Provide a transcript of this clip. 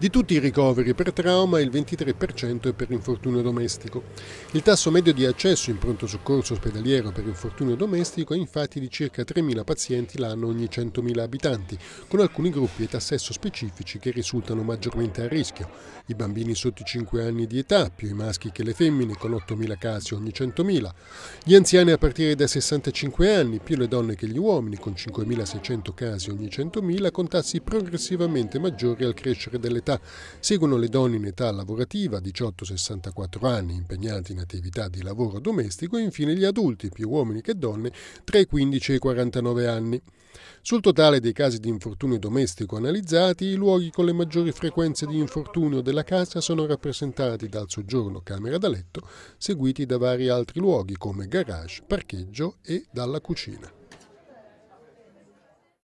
Di tutti i ricoveri per trauma il 23% è per infortunio domestico. Il tasso medio di accesso in pronto soccorso ospedaliero per infortunio domestico è infatti di circa 3.000 pazienti l'anno ogni 100.000 abitanti, con alcuni gruppi età sesso specifici che risultano maggiormente a rischio. I bambini sotto i 5 anni di età, più i maschi che le femmine, con 8.000 casi ogni 100.000. Gli anziani a partire dai 65 anni, più le donne che gli uomini, con 5.600 casi ogni 100.000, con tassi progressivamente maggiori al crescere dell'età libertà, seguono le donne in età lavorativa, 18-64 anni, impegnati in attività di lavoro domestico e infine gli adulti, più uomini che donne, tra i 15 e i 49 anni. Sul totale dei casi di infortunio domestico analizzati, i luoghi con le maggiori frequenze di infortunio della casa sono rappresentati dal soggiorno camera da letto, seguiti da vari altri luoghi come garage, parcheggio e dalla cucina.